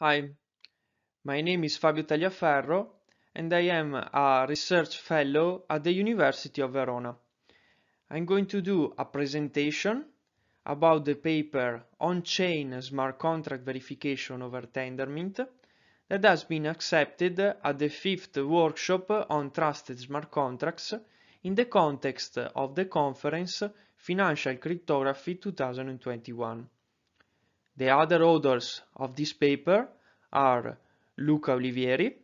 Hi, my name is Fabio Tagliaferro and I am a research fellow at the University of Verona. I'm going to do a presentation about the paper On-Chain Smart Contract Verification over Tendermint that has been accepted at the fifth workshop on Trusted Smart Contracts in the context of the conference Financial Cryptography 2021. The other authors of this paper are Luca Olivieri,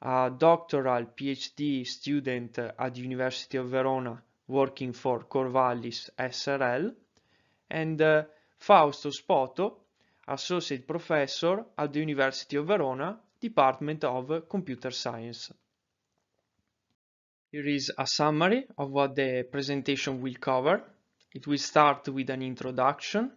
a doctoral PhD student at the University of Verona working for Corvallis SRL, and uh, Fausto Spoto, associate professor at the University of Verona, Department of Computer Science. Here is a summary of what the presentation will cover. It will start with an introduction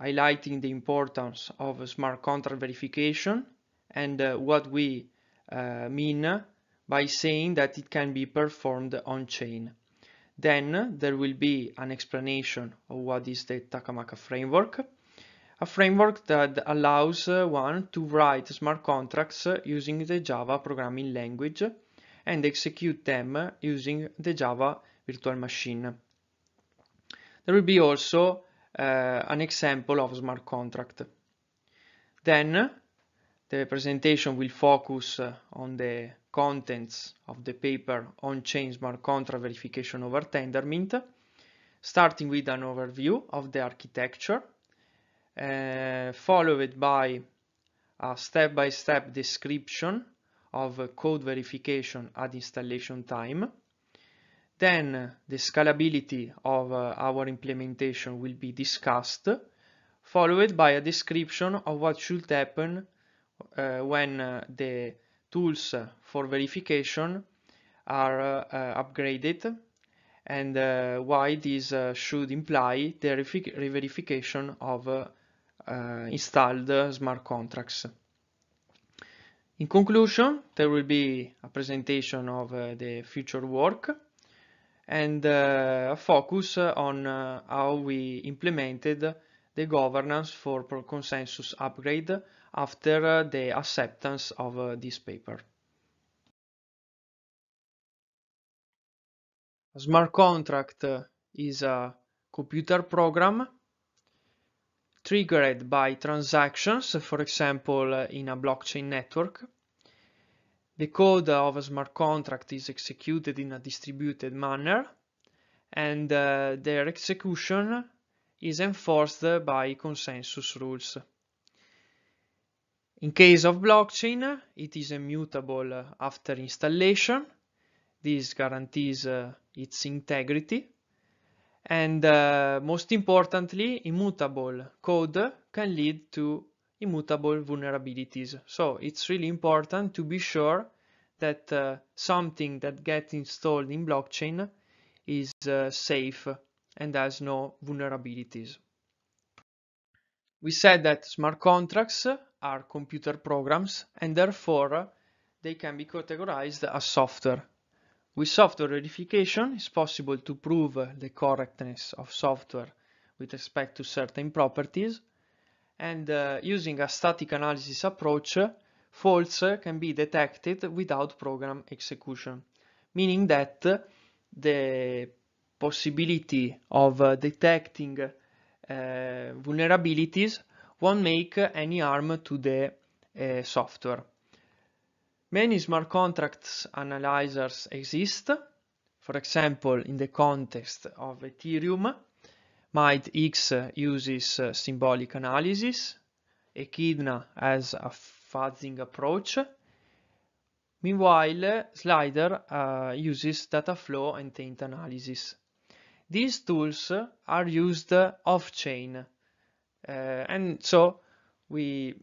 highlighting the importance of smart contract verification and uh, what we uh, mean by saying that it can be performed on-chain. Then there will be an explanation of what is the Takamaka framework, a framework that allows uh, one to write smart contracts using the Java programming language and execute them using the Java virtual machine. There will be also uh, an example of smart contract. Then the presentation will focus uh, on the contents of the paper on-chain smart contract verification over Tendermint, starting with an overview of the architecture, uh, followed by a step-by-step -step description of code verification at installation time, then the scalability of uh, our implementation will be discussed, followed by a description of what should happen uh, when uh, the tools for verification are uh, upgraded and uh, why this uh, should imply the re-verification of installed smart contracts. In conclusion, there will be a presentation of the future work and uh, focus on uh, how we implemented the governance for consensus upgrade after uh, the acceptance of this paper. A smart contract is a computer program triggered by transactions, for example, in a blockchain network, the code of a smart contract is executed in a distributed manner and uh, their execution is enforced by consensus rules. In case of blockchain, it is immutable after installation. This guarantees uh, its integrity. And uh, most importantly, immutable code can lead to immutable vulnerabilities. So it's really important to be sure that uh, something that gets installed in blockchain is uh, safe and has no vulnerabilities. We said that smart contracts are computer programs and therefore uh, they can be categorized as software. With software verification, it's possible to prove the correctness of software with respect to certain properties and uh, using a static analysis approach, faults can be detected without program execution, meaning that the possibility of uh, detecting uh, vulnerabilities won't make any harm to the uh, software. Many smart contracts analyzers exist, for example in the context of Ethereum, might x uses uh, symbolic analysis, Echidna has a fuzzing approach, meanwhile Slider uh, uses data flow and taint analysis. These tools are used off-chain uh, and so we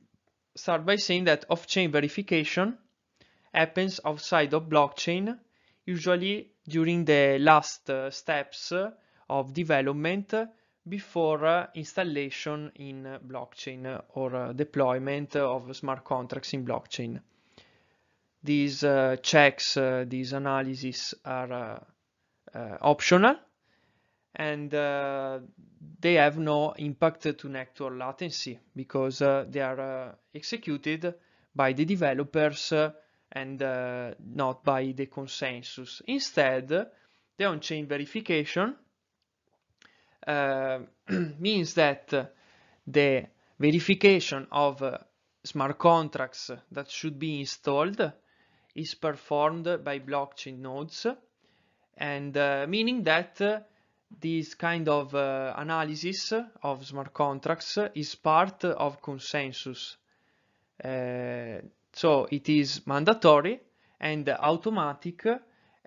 start by saying that off-chain verification happens outside of blockchain, usually during the last uh, steps of development before uh, installation in uh, blockchain or uh, deployment of smart contracts in blockchain. These checks, these analyses are optional and uh, they have no impact to network latency because uh, they are uh, executed by the developers and not by the consensus. Instead, the on-chain verification uh, means that uh, the verification of uh, smart contracts that should be installed is performed by blockchain nodes and uh, meaning that uh, this kind of uh, analysis of smart contracts is part of consensus so it is mandatory and automatic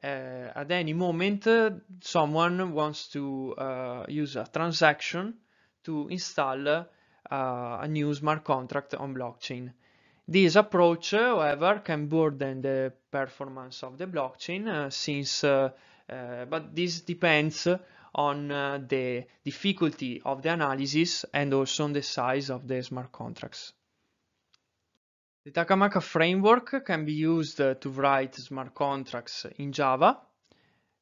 uh, at any moment, uh, someone wants to uh, use a transaction to install a new smart contract on blockchain. This approach, however, can burden the performance of the blockchain uh, since, uh, uh, but this depends on the difficulty of the analysis and also on the size of the smart contracts. The Takamaka framework can be used uh, to write smart contracts in Java.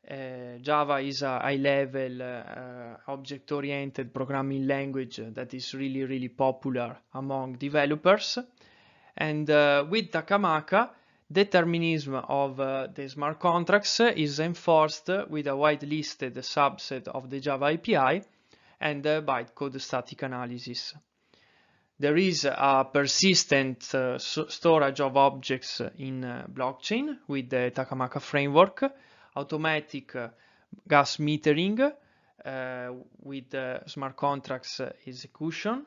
Uh, Java is a high-level, uh, object-oriented programming language that is really, really popular among developers. And uh, with Takamaka, determinism of uh, the smart contracts is enforced with a whitelisted subset of the Java API and uh, bytecode static analysis there is a persistent uh, storage of objects in uh, blockchain with the Takamaka framework, automatic uh, gas metering uh, with uh, smart contracts uh, execution,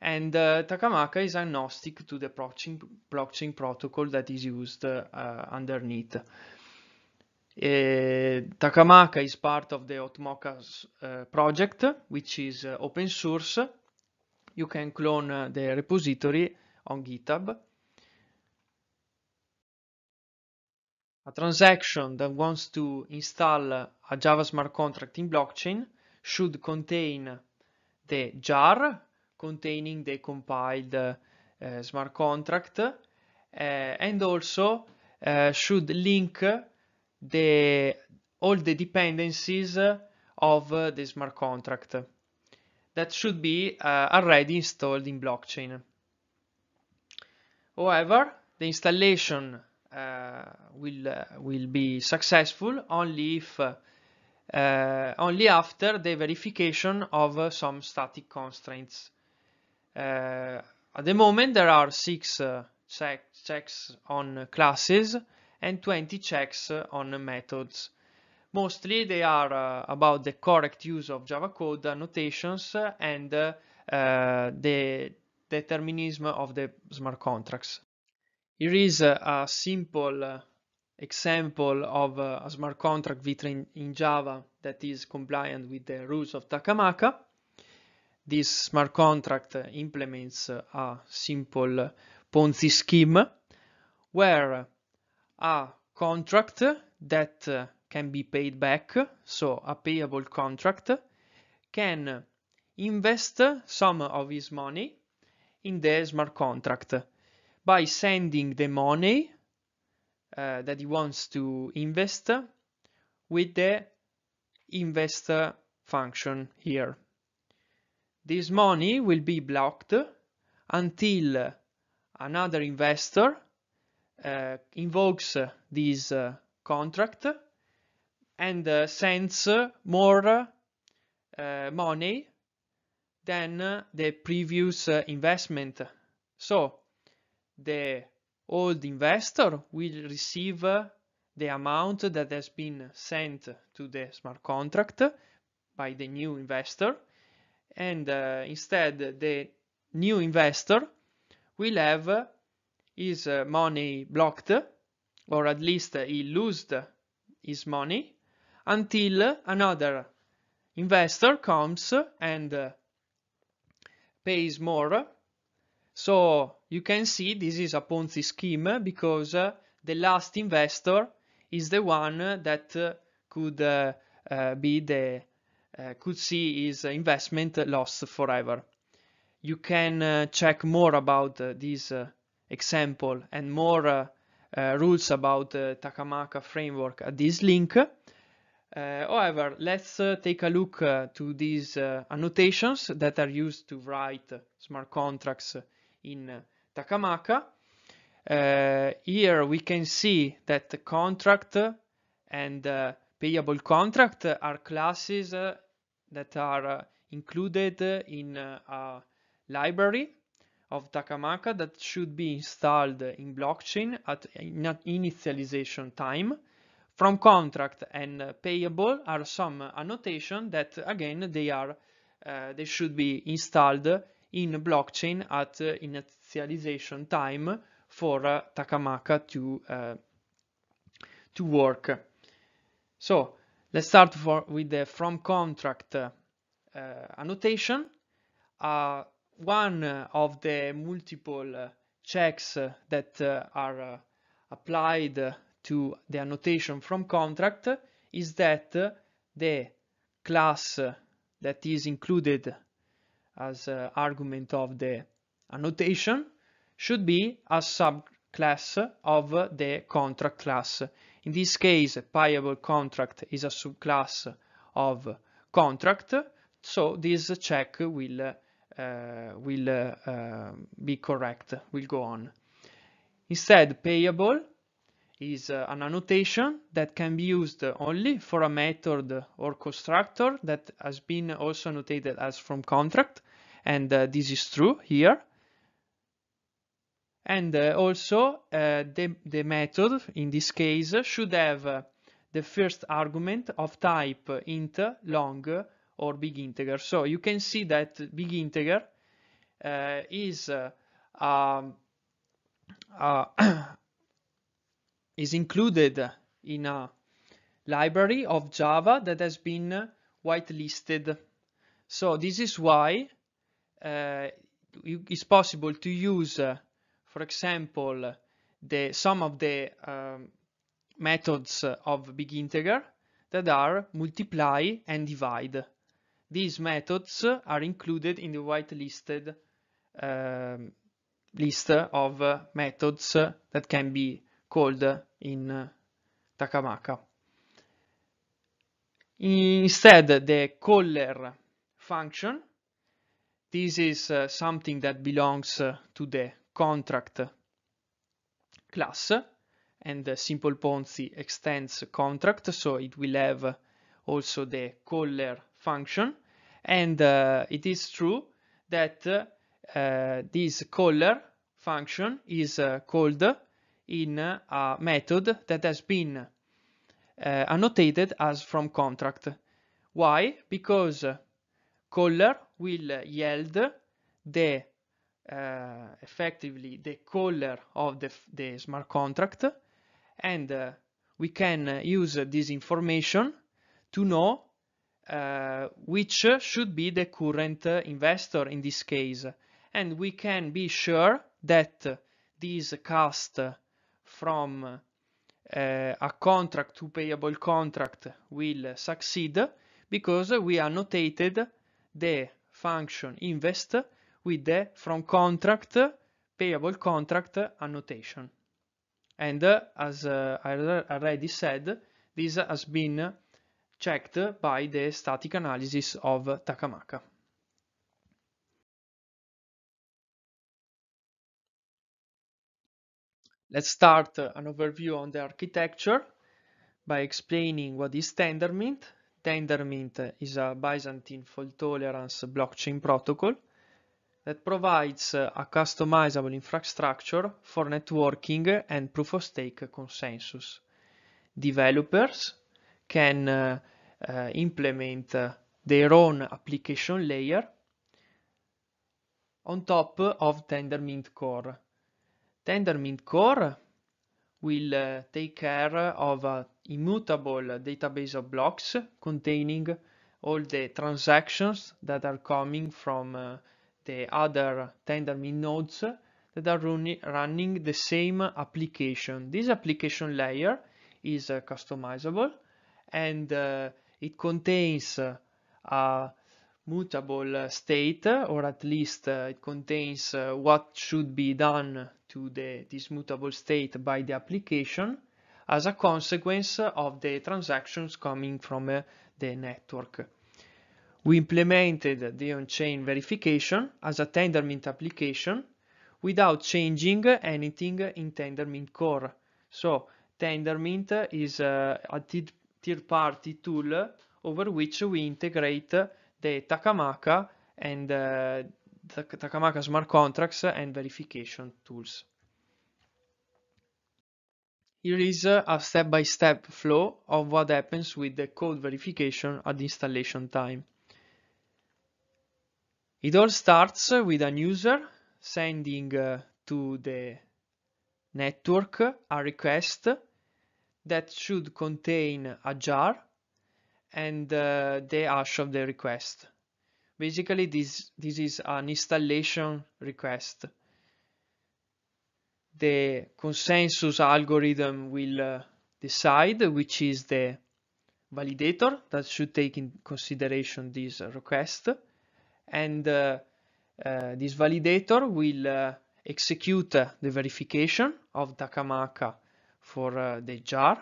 and Takamaka is agnostic to the blockchain, blockchain protocol that is used underneath. Uh, Takamaka is part of the Otmoka project, which is open source you can clone the repository on GitHub. A transaction that wants to install a Java smart contract in blockchain should contain the jar containing the compiled uh, smart contract uh, and also uh, should link the all the dependencies of the smart contract. that should be uh, already installed in blockchain. However, the installation uh, will uh, will be successful only if uh, uh, only after the verification of uh, some static constraints. at the moment, there are six check checks on classes and 20 checks on methods. Mostly they are uh, about the correct use of Java code annotations uh, and uh, the determinism of the smart contracts. Here is a simple example of a smart contract written in Java that is compliant with the rules of Takamaka. This smart contract implements a simple Ponzi scheme where a contract that can be paid back, so a payable contract, can invest some of his money in the smart contract by sending the money uh, that he wants to invest with the invest function here. This money will be blocked until another investor uh, invokes this uh, contract and uh, sends more uh, money than uh, the previous investment. So the old investor will receive the amount that has been sent to the smart contract by the new investor and uh, instead the new investor will have uh, his uh, money blocked or at least he lost his money until another investor comes and uh, pays more. So you can see this is a Ponzi scheme because uh, the last investor is the one that uh, could be the could see his investment lost forever. You can check more about this example and more rules about the Takamaka framework at this link. Uh, however, let's uh, take a look uh, to these annotations that are used to write smart contracts in Takamaka. here we can see that the contract and payable contract are classes that are included in a library of Takamaka that should be installed in blockchain at initialization time. From contract and payable are some annotation that again they are uh, they should be installed in blockchain at uh, initialization time for uh, Takamaka to uh, to work. So let's start for, with the from contract uh, annotation. Uh, one of the multiple checks that are applied to the annotation from contract is that the class that is included as uh, argument of the annotation should be a subclass of the contract class. In this case, payable contract is a subclass of contract, so this check will uh, will uh, be correct, will go on. Instead, payable is uh, an annotation that can be used only for a method or constructor that has been also annotated as from contract and uh, this is true here and uh, also uh, the, the method in this case should have uh, the first argument of type int long or big integer so you can see that big integer uh, is uh, um, is included in a library of Java that has been uh, whitelisted. So this is why uh, it's possible to use, uh, for example, the some of the um, methods of big integer that are multiply and divide. These methods are included in the whitelisted um, list of uh, methods that can be Cold in Takamaka. Instead, the caller function, this is uh, something that belongs uh, to the contract class, and the simple Ponzi extends contract, so it will have also the caller function, and uh, it is true that uh, this caller function is uh, called in a method that has been uh, annotated as from contract. Why? Because eh, caller will yield the uh, effectively the caller of the, the smart contract and uh, we can use this information to know uh, which should be the current investor in this case and we can be sure that this cast from eh, a contract to payable contract will succeed because we annotated the function invest with the from contract payable contract annotation. And uh, as uh, I already said, this has been checked by the static analysis of Takamaka. Let's start uh, an overview on the architecture by explaining what is Tendermint. Tendermint is a Byzantine fault tolerance blockchain protocol that provides uh, a customizable infrastructure for networking and proof of stake consensus. Developers can uh, uh, implement uh, their own application layer on top of Tendermint Core Tendermint core will eh, take care of eh, immutable database of blocks containing all the transactions that are coming from eh, the other Tendermint nodes that are run running the same application. This application layer is uh, customizable and uh, it contains uh, a mutable state or at least it contains what should be done to the dismutable state by the application as a consequence of the transactions coming from uh, the network. We implemented the on-chain verification as a Tendermint application without changing anything in Tendermint core. So Tendermint is uh, a third-party tool over which we integrate the Takamaka and uh, Takamaka smart contracts and verification tools. Here is a step-by-step -step flow of what happens with the code verification at installation time. It all starts with an user sending uh, to the network a request that should contain a jar and uh, the hash of the request. Basically, this, this is an installation request. The consensus algorithm will uh, decide which is the validator that should take in consideration this request and uh, uh, this validator will uh, execute the verification of Takamaka for uh, the jar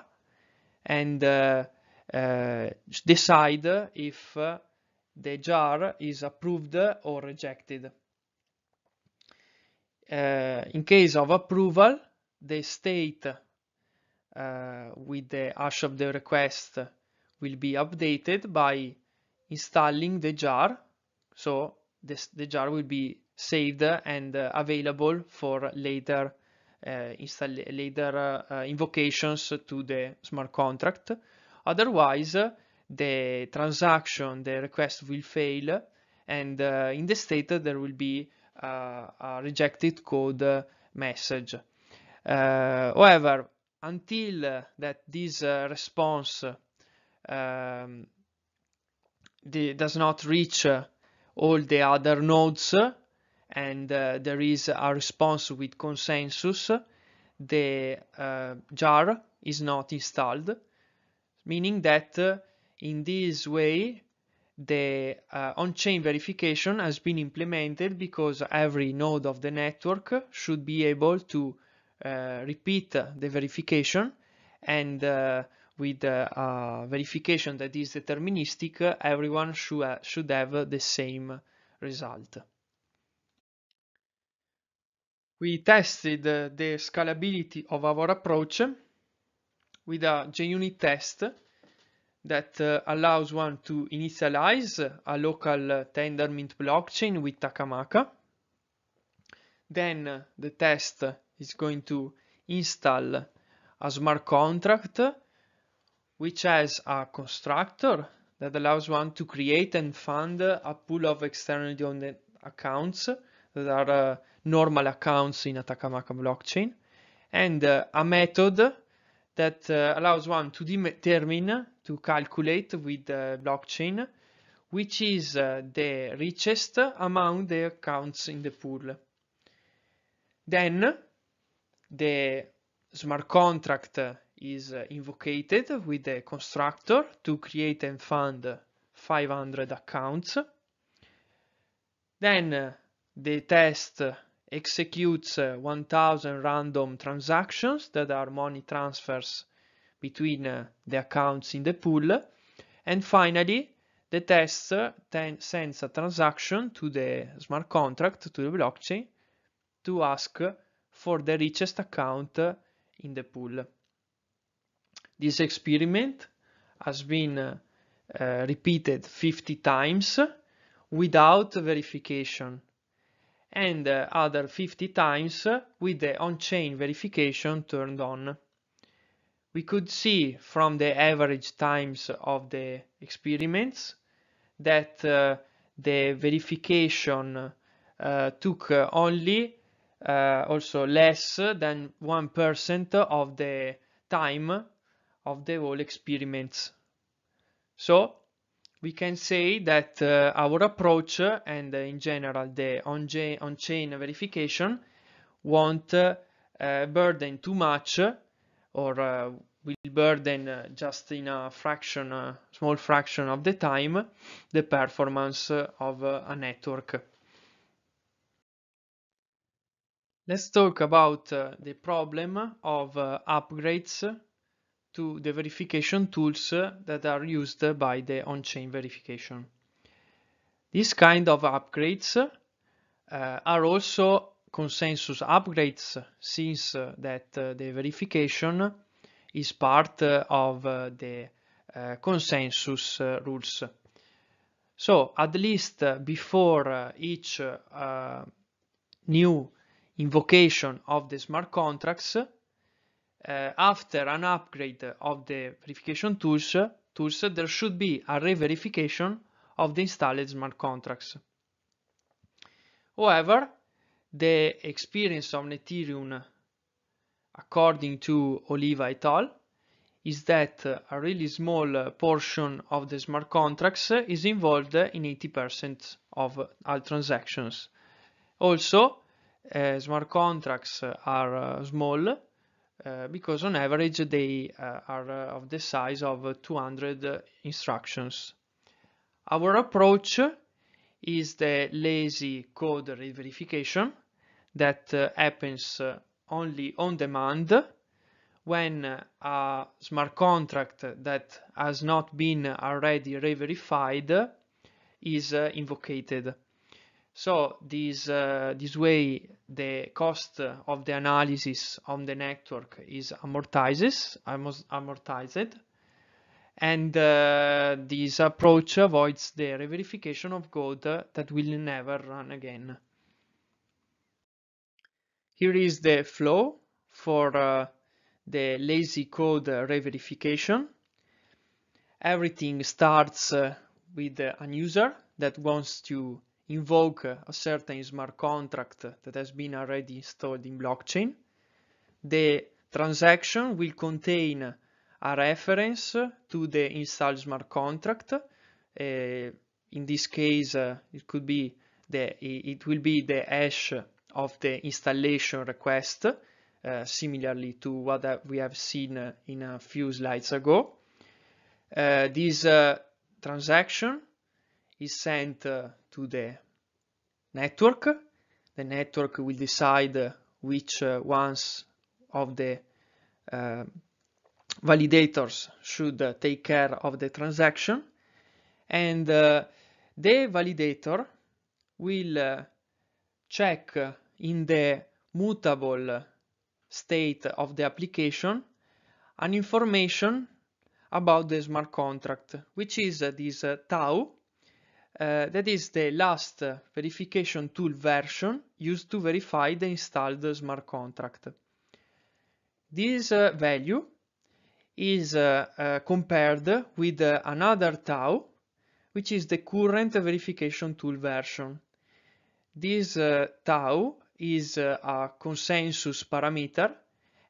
and uh, uh, decide if the jar is approved or rejected. Uh, in case of approval, the state uh, with the hash of the request will be updated by installing the jar. So this, the jar will be saved and uh, available for later uh, later uh, invocations to the smart contract. Otherwise, the transaction, the request will fail, and uh, in the state there will be uh, a rejected code message. Uh, however, until that this uh, response um, the, does not reach all the other nodes and uh, there is a response with consensus, the uh, jar is not installed, meaning that in this way, the uh, on-chain verification has been implemented because every node of the network should be able to uh, repeat the verification and uh, with uh, a verification that is deterministic, everyone should, ha should have the same result. We tested the scalability of our approach with a JUnit test that uh, allows one to initialize a local uh, Tendermint blockchain with Takamaka. Then uh, the test is going to install a smart contract which has a constructor that allows one to create and fund a pool of externally owned accounts that are uh, normal accounts in a Takamaka blockchain and uh, a method that uh, allows one to determine to calculate with the blockchain, which is uh, the richest among the accounts in the pool. Then the smart contract is uh, invoked with the constructor to create and fund 500 accounts. Then uh, the test executes 1000 random transactions that are money transfers between uh, the accounts in the pool. And finally, the test uh, then sends a transaction to the smart contract, to the blockchain, to ask for the richest account uh, in the pool. This experiment has been uh, repeated 50 times without verification and uh, other 50 times with the on-chain verification turned on we could see from the average times of the experiments that uh, the verification uh, took uh, only uh, also less than 1% of the time of the whole experiments. So we can say that uh, our approach and in general the on-chain on verification won't uh, burden too much or uh, will burden uh, just in a fraction, a uh, small fraction of the time, the performance of a network. Let's talk about uh, the problem of uh, upgrades to the verification tools that are used by the on-chain verification. These kind of upgrades are also consensus upgrades since uh, that uh, the verification is part of uh, the consensus rules. So at least before each new invocation of the smart contracts, after an upgrade of the verification tools, tools there should be a re-verification of the installed smart contracts. However, the experience of Ethereum, according to Oliva et al is that a really small portion of the smart contracts is involved in 80% of all transactions. Also, uh, smart contracts are uh, small uh, because on average they are of the size of 200 instructions. Our approach is the lazy code verification that uh, happens uh, only on demand when uh, a smart contract that has not been already re-verified is invoked. So this, uh, this way the cost of the analysis on the network is amortizes, amortized and uh, this approach avoids the re-verification of code that will never run again. Here is the flow for uh, the lazy code uh, verification. Everything starts uh, with uh, an user that wants to invoke uh, a certain smart contract that has been already installed in blockchain. The transaction will contain a reference to the install smart contract. Uh, in this case, uh, it could be the it will be the hash of the installation request, uh, similarly to what we have seen uh, in a few slides ago. Uh, this uh, transaction is sent uh, to the network. The network will decide uh, which ones of the validators should take care of the transaction and the validator will check in the mutable state of the application an information about the smart contract, which is uh, this uh, tau, uh, that is the last verification tool version used to verify the installed smart contract. This uh, value is uh, uh, compared with another tau, which is the current verification tool version. This uh, tau is uh, a consensus parameter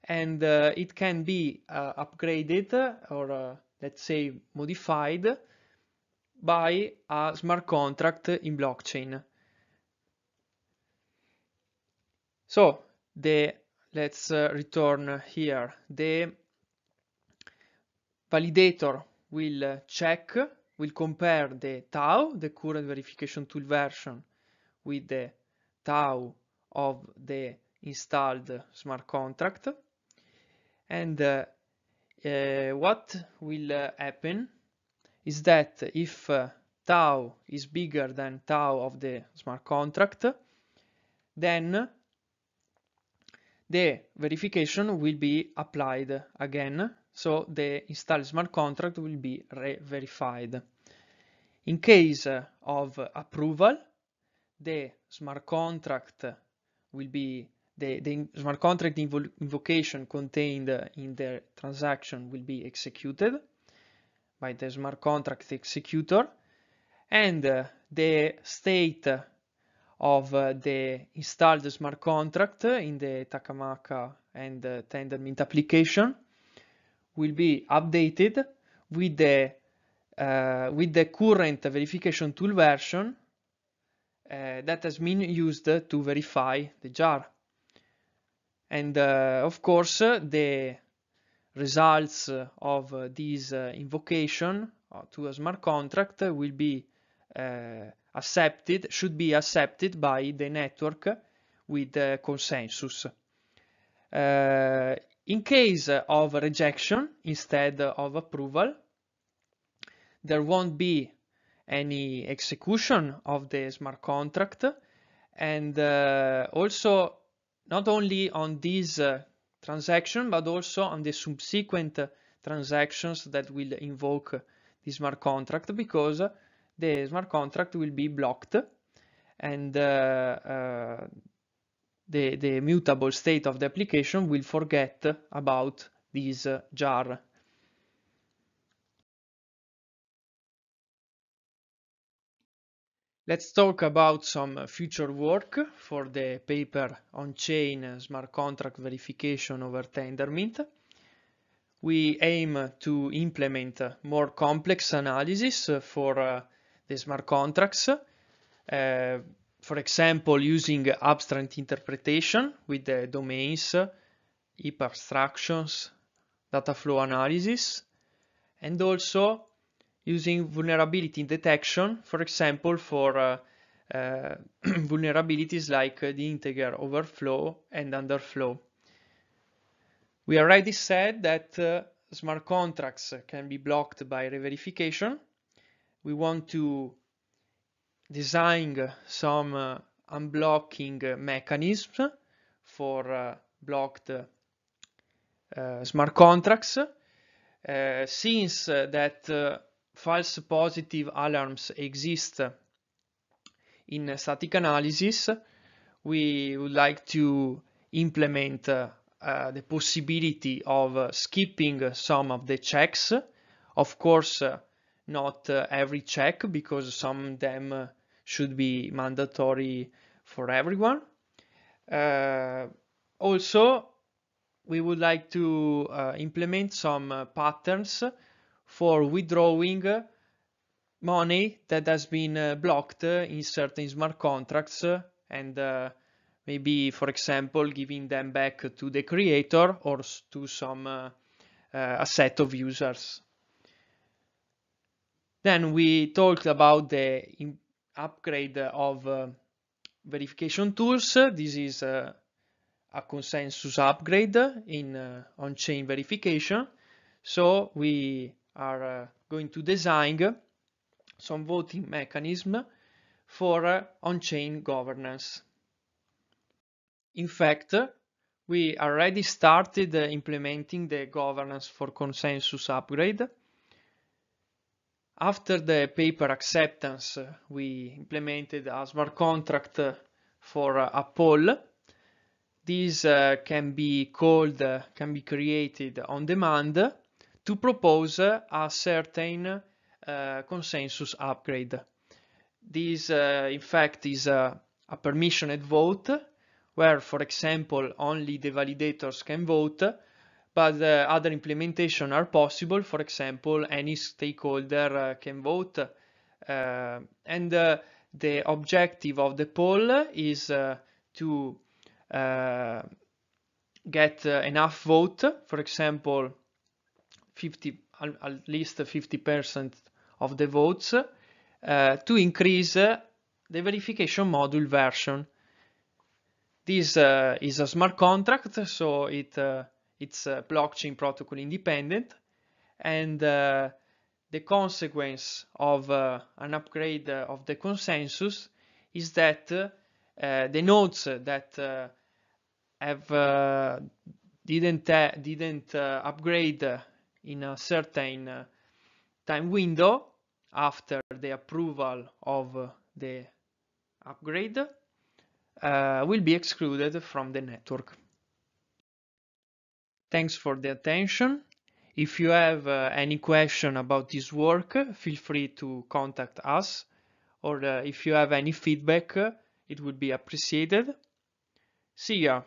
and uh, it can be upgraded or let's say modified by a smart contract in blockchain. So the let's uh, return here the validator will check will compare the tau the current verification tool version with the tau of the installed smart contract and uh, uh, what will uh, happen is that if uh, tau is bigger than tau of the smart contract then the verification will be applied again so the installed smart contract will be re-verified in case of approval the smart contract will be the, the smart contract invo invocation contained in the transaction will be executed by the smart contract executor and uh, the state of uh, the installed smart contract in the Takamaka and uh, Tendermint application will be updated with the uh, with the current verification tool version uh, that has been used to verify the jar. And uh, of course, uh, the results of uh, this invocation to a smart contract will be accepted, should be accepted by the network with consensus. in case of rejection instead of approval, there won't be any execution of the smart contract and uh, also not only on this uh, transaction but also on the subsequent uh, transactions that will invoke uh, the smart contract because uh, the smart contract will be blocked and uh, the, the mutable state of the application will forget about this jar Let's talk about some uh, future work for the paper on-chain uh, smart contract verification over Tendermint. We aim to implement uh, more complex analysis for the smart contracts, uh, for example using abstract interpretation with the domains, heap abstractions, data flow analysis, and also using vulnerability detection, for example, for uh, uh, vulnerabilities like uh, the integer overflow and underflow. We already said that uh, smart contracts can be blocked by re-verification. We want to design some uh, unblocking mechanisms for uh, blocked smart contracts since that false positive alarms exist in static analysis, we would like to implement uh, the possibility of uh, skipping some of the checks. Of course, uh, not uh, every check because some of them uh, should be mandatory for everyone. Uh, also, we would like to implement some patterns for withdrawing uh, money that has been uh, blocked uh, in certain smart contracts and maybe for example giving them back to the creator or to some a set of users. Then we talked about the upgrade of uh, verification tools. This is uh, a consensus upgrade in uh, on-chain verification. So we are uh, going to design some voting mechanism for uh, on-chain governance. In fact, we already started uh, implementing the governance for consensus upgrade. After the paper acceptance, we implemented a smart contract for a poll. These can be called, can be created on demand to propose a certain uh, consensus upgrade. This, uh, in fact, is a, a permissioned vote where, for example, only the validators can vote, but uh, other implementations are possible. For example, any stakeholder uh, can vote. Uh, and uh, the objective of the poll is to get enough vote. For example, 50 at least 50% of the votes uh, to increase the verification module version. This uh, is a smart contract, so it uh, it's blockchain protocol independent, and the consequence of an upgrade of the consensus is that the nodes that have didn't didn't upgrade in a certain uh, time window after the approval of uh, the upgrade uh, will be excluded from the network. Thanks for the attention. If you have uh, any question about this work, feel free to contact us or uh, if you have any feedback, it would be appreciated. See ya!